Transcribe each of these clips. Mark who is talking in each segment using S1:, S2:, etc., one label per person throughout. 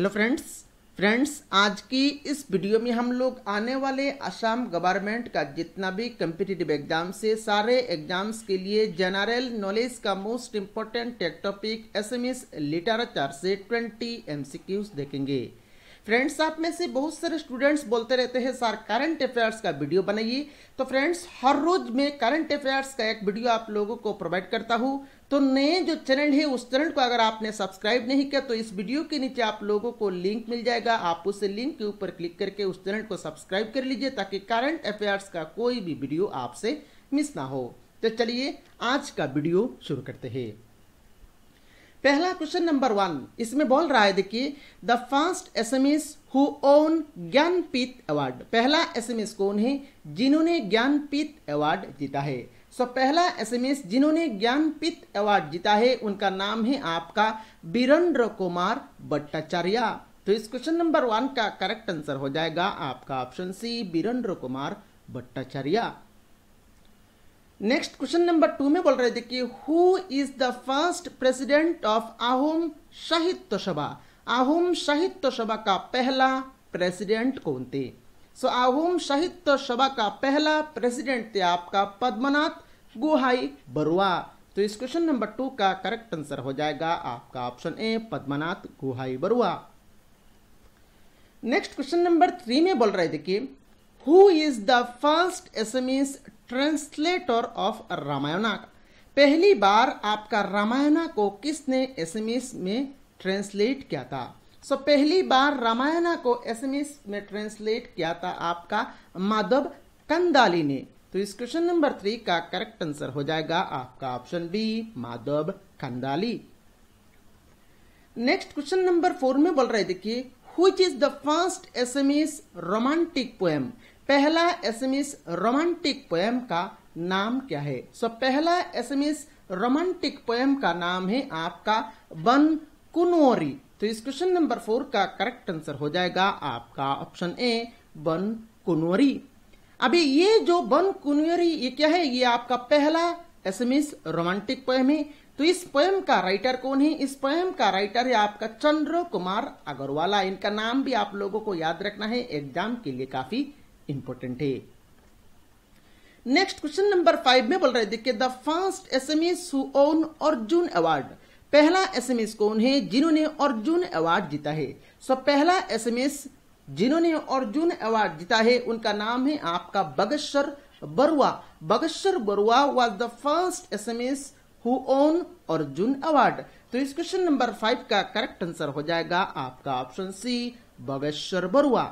S1: hello friends friends आज की इस वीडियो में हम लोग आने वाले असम गवर्नमेंट का जितना भी कम्पिटिटिव एग्जाम से सारे एग्जाम्स के लिए जनरल नॉलेज का most important topic Assamese literature से 20 एमसीक्यूज देखेंगे फ्रेंड्स आप में से बहुत सारे स्टूडेंट्स बोलते रहते हैं सर करंट अफेयर्स का वीडियो बनाइए तो फ्रेंड्स हर रोज मैं करंट अफेयर्स का एक वीडियो आप लोगों को प्रोवाइड करता हूँ तो नए जो चैनल है उस चैनल को अगर आपने सब्सक्राइब नहीं किया तो इस वीडियो के नीचे आप लोगों को लिंक मिल जाएगा आप उस लिंक के ऊपर क्लिक करके उस चैनल को सब्सक्राइब कर लीजिए ताकि करंट अफेयर्स का कोई भी वीडियो आपसे मिस ना हो तो चलिए आज का वीडियो शुरू करते हैं पहला क्वेश्चन नंबर वन इसमें बोल रहा है देखिए द फर्स्ट एस एस हु ओन ज्ञानपीत अवार्ड पहला एस कौन है जिन्होंने ज्ञानपीठ अवार्ड जीता है सो so, पहला एस जिन्होंने ज्ञानपीत अवार्ड जीता है उनका नाम है आपका बीरेंद्र कुमार भट्टाचार्य तो इस क्वेश्चन नंबर वन का करेक्ट आंसर हो जाएगा आपका option C Birendra Kumar Bhattacharya next question number two में बोल रहे देखिए who is the first president of Ahom Sahitya Sabha Ahom Sahitya सभा का पहला प्रेसिडेंट कौन थे सो so, आहोम साहित्य सभा का पहला प्रेसिडेंट थे आपका पद्मनाथ गुहाई बरुआ तो इस क्वेश्चन नंबर टू का करेक्ट आंसर हो जाएगा आपका option A Padmanath Guhai Barua next question number three में बोल रहे देखिए who is the first Assamese translator of Ramayana पहली बार आपका रामायणा को किसने एसएमएस में ट्रांसलेट किया था सो so, पहली बार रामायणा को एसएमएस में ट्रांसलेट किया था आपका माधव कंदाली ने तो इस क्वेश्चन नंबर थ्री का करेक्ट आंसर हो जाएगा आपका option B Madhav Kandali next question number four में बोल रहे देखिए which is the first SMS romantic poem पहला एसएमएस रोमांटिक पोएम का नाम क्या है सो so, पहला एसएमएस रोमांटिक पोएम का नाम है आपका बन कुनोरी तो इस क्वेश्चन नंबर फोर का करेक्ट आंसर हो जाएगा आपका ऑप्शन ए बन कुनोरी अभी ये जो बन कुनोरी ये क्या है ये आपका पहला एसएमएस रोमांटिक पोएम है तो इस पोएम का राइटर कौन है इस पोएम का राइटर है आपका चंद्र कुमार अग्रवाला इनका नाम भी आप लोगों को याद रखना है एग्जाम के लिए काफी इंपॉर्टेंट है नेक्स्ट क्वेश्चन नंबर फाइव में बोल रहे देखिए the first Assamese won Arjuna award पहला एस e कौन है जिन्होंने अर्जुन अवार्ड जीता है सो पहला एस e जिन्होंने अर्जुन अवार्ड जीता है उनका नाम है आपका Bageshwar Barua Bageshwar Barua was the first एस एस हु ओन अर्जुन अवार्ड तो इस क्वेश्चन नंबर फाइव का करेक्ट आंसर हो जाएगा आपका option C Bageshwar Barua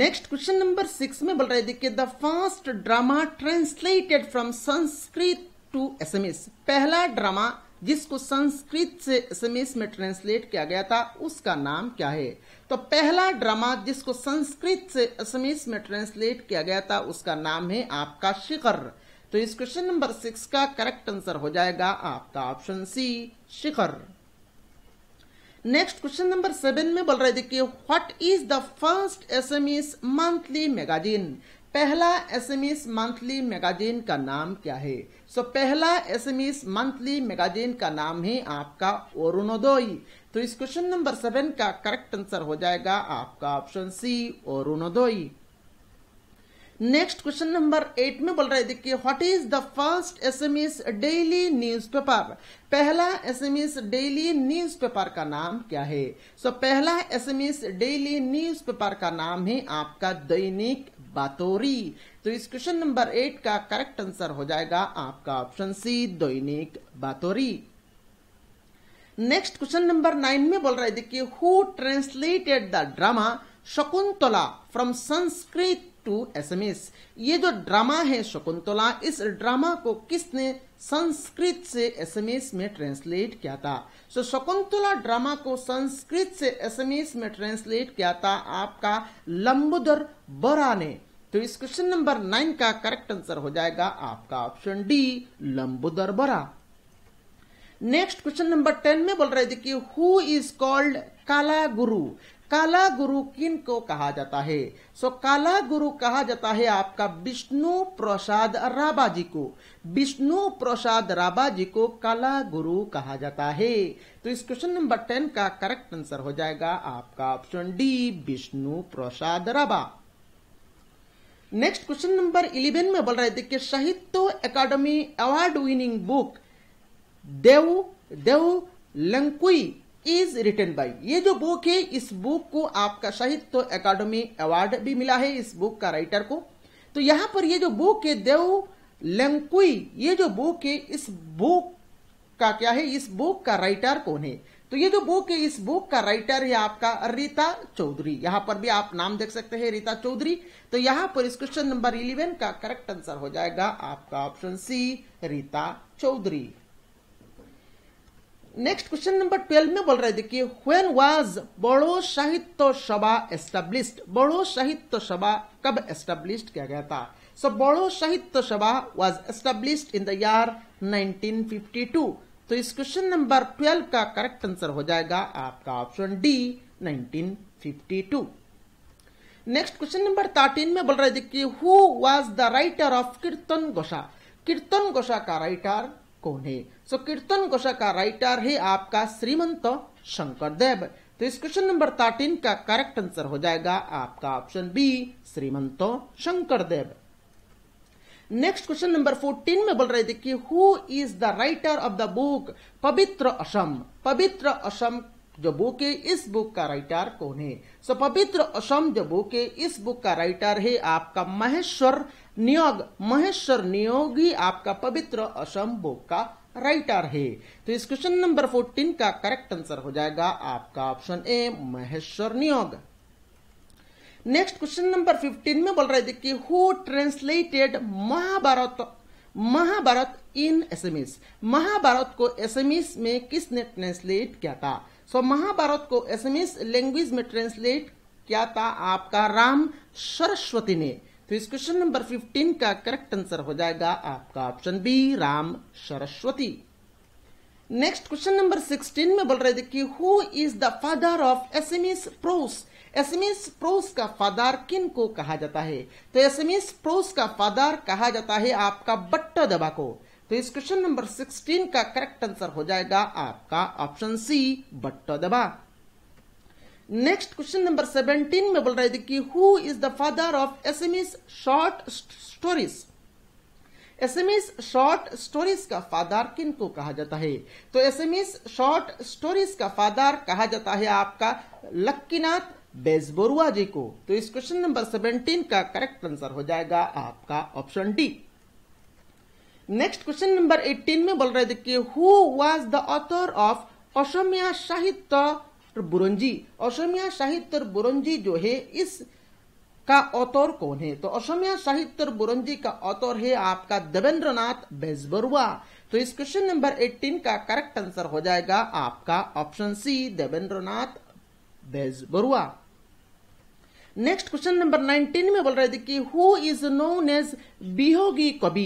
S1: next question number six में बोल रहे देखिए the first drama translated from Sanskrit to Assamese पहला ड्रामा जिसको संस्कृत से एसएमएस में ट्रांसलेट किया गया था उसका नाम क्या है तो पहला ड्रामा जिसको संस्कृत से एसएमएस में ट्रांसलेट किया गया था उसका नाम है आपका शिखर तो इस क्वेश्चन नंबर सिक्स का करेक्ट आंसर हो जाएगा आपका option C Shikhar next question number seven में बोल रहे देखिए what is the first Assamese monthly magazine पहला एसएमएस मंथली मैगाजीन का नाम क्या है सो so, पहला एसएमएस मंथली मैगाजीन का नाम है आपका ओरुनोदोई तो इस क्वेश्चन नंबर सेवन का करेक्ट आंसर हो जाएगा आपका option C Orunodoi next question number eight में बोल रहा है देखिए what is the first Assamese daily newspaper पहला एसएमएस डेली न्यूज़पेपर का नाम क्या है सो so, पहला एसएमएस डेली न्यूज़पेपर का नाम है आपका दैनिक बातोरी तो इस क्वेश्चन नंबर एट का करेक्ट आंसर हो जाएगा आपका option C Dainik Batori next question number nine में बोल रहा है देखिए who translated the drama Shakuntala from Sanskrit to Assamese ये जो ड्रामा है शकुंतला इस ड्रामा को किसने संस्कृत से एसएमएस में ट्रांसलेट किया था सो so, शकुंतला ड्रामा को संस्कृत से एसएमएस में ट्रांसलेट किया था आपका लंबोदर बरा ने तो इस क्वेश्चन नंबर नाइन का करेक्ट आंसर हो जाएगा आपका ऑप्शन डी लंबोदर बरा नेक्स्ट क्वेश्चन नंबर टेन में बोल रहे थे कि हु इज कॉल्ड काला गुरु काला गुरु किन को कहा जाता है सो काला गुरु कहा जाता है आपका विष्णु प्रसाद राबा जी को विष्णु प्रसाद राबा जी को काला गुरु कहा जाता है तो इस क्वेश्चन नंबर टेन का करेक्ट आंसर हो जाएगा आपका option D Vishnu Prasad Rabha next question number eleven में बोल रहे थे कि Sahitya Akademi award winning book Dev Dev Lankui is written by ये जो बुक है इस बुक को आपका साहित्य अकादमी अवार्ड भी मिला है इस बुक का राइटर को तो यहाँ पर ये जो बुक है देव लंकुई ये जो बुक है इस बुक का क्या है इस बुक का राइटर कौन है तो ये जो बुक है इस बुक का राइटर है आपका रीता चौधरी यहाँ पर भी आप नाम देख सकते हैं रीता चौधरी तो यहाँ पर इस क्वेश्चन नंबर इलेवन का करेक्ट आंसर हो जाएगा आपका option C Rita Chowdhury next question number twelve में बोल रहे देखिए व्हेन वाज बड़ो साहित्य सभा एस्टेब्लिश बड़ो साहित्य सभा कब एस्टेब्लिश किया गया था सो Bodo Sahitya Sabha was established in the year 1952 तो इस क्वेश्चन नंबर ट्वेल्व का करेक्ट आंसर हो जाएगा आपका option D 1952 next question number thirteen में बोल रहे देखिए who was the writer of Kirtan Ghosha कीर्तन घोषा का राइटर कौन है सो कीर्तन घोषा का राइटर है आपका श्रीमंत शंकर देव तो इस क्वेश्चन नंबर थर्टीन का करेक्ट आंसर हो जाएगा आपका option B Srimanta Shankar Dev next question number fourteen में बोल रहे थे कि who is the writer of the book Pavitra Assam पवित्र असम बुक के इस बुक का राइटर कौन है सो पवित्र असम बुक के इस बुक का राइटर है आपका महेश्वर नियोग महेश्वर नियोगी आपका पवित्र असम बुक का राइटर है तो इस क्वेश्चन नंबर फोर्टीन का करेक्ट आंसर हो जाएगा आपका ऑप्शन ए महेश्वर नियोग नेक्स्ट क्वेश्चन नंबर फिफ्टीन में बोल रहे देखिए who translated Mahabharata Mahabharata in Assamese Mahabharata को एसएमएस में किसने ट्रांसलेट किया था सो so, महाभारत को एसएमएस लैंग्वेज में ट्रांसलेट किया था आपका राम सरस्वती ने तो इस क्वेश्चन नंबर 15 का करेक्ट आंसर हो जाएगा आपका option B Ram Saraswati next question number 16 में बोल रहे देखिए who is the father of एस प्रोस एसएमएस प्रोस का फादर किन को कहा जाता है तो एस प्रोस का फादर कहा जाता है आपका बट्टा दबा को तो इस क्वेश्चन नंबर 16 का करेक्ट आंसर हो जाएगा आपका ऑप्शन सी बट्टो दबा नेक्स्ट क्वेश्चन नंबर 17 में बोल रहे थे कि who is the father of Assamese short stories Assamese short stories का फादर किनको कहा जाता है तो Assamese short stories का फादर कहा जाता है आपका लक्कीनाथ बेजबोरुआ जी को तो इस क्वेश्चन नंबर 17 का करेक्ट आंसर हो जाएगा आपका option D next question number 18 में बोल रहे देखिए who was the author of Asamiya Sahitya Buranji Asamiya Sahitya बुरंजी जो है इस का ऑथर कौन है तो असमिया साहित्य बुरंजी का ऑथर है आपका देवेंद्र नाथ बेजबरुआ तो इस क्वेश्चन नंबर 18 का करेक्ट आंसर हो जाएगा आपका option C Devendra Nath Bezbaruah next question number 19 में बोल रहे थे कि who is known as Bihogi Kavi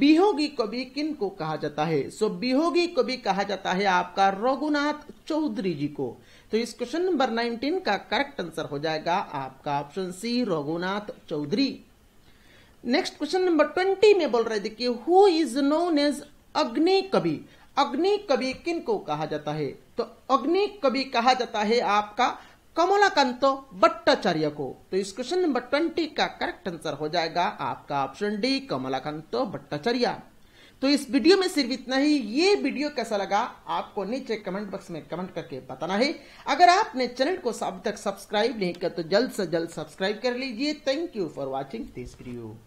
S1: Bihogi कवि किन को कहा जाता है सो so, बिहोगी कवि कहा जाता है आपका रघुनाथ चौधरी जी को तो इस क्वेश्चन नंबर 19 का करेक्ट आंसर हो जाएगा आपका option C Raghunath Choudhary next question number 20 में बोल रहे थे कि हु इज नोन एज अग्नि कवि अग्नि कवि किन को कहा जाता है तो अग्नि कवि कहा जाता है आपका कमलाकांत भट्टाचार्य को तो इस क्वेश्चन नंबर ट्वेंटी का करेक्ट आंसर हो जाएगा आपका ऑप्शन डी कमलाकांत भट्टाचार्य तो इस वीडियो में सिर्फ इतना ही ये वीडियो कैसा लगा आपको नीचे कमेंट बॉक्स में कमेंट करके बताना है अगर आपने चैनल को अब तक सब्सक्राइब नहीं किया तो जल्द से जल्द सब्सक्राइब कर लीजिए thank you for watching this video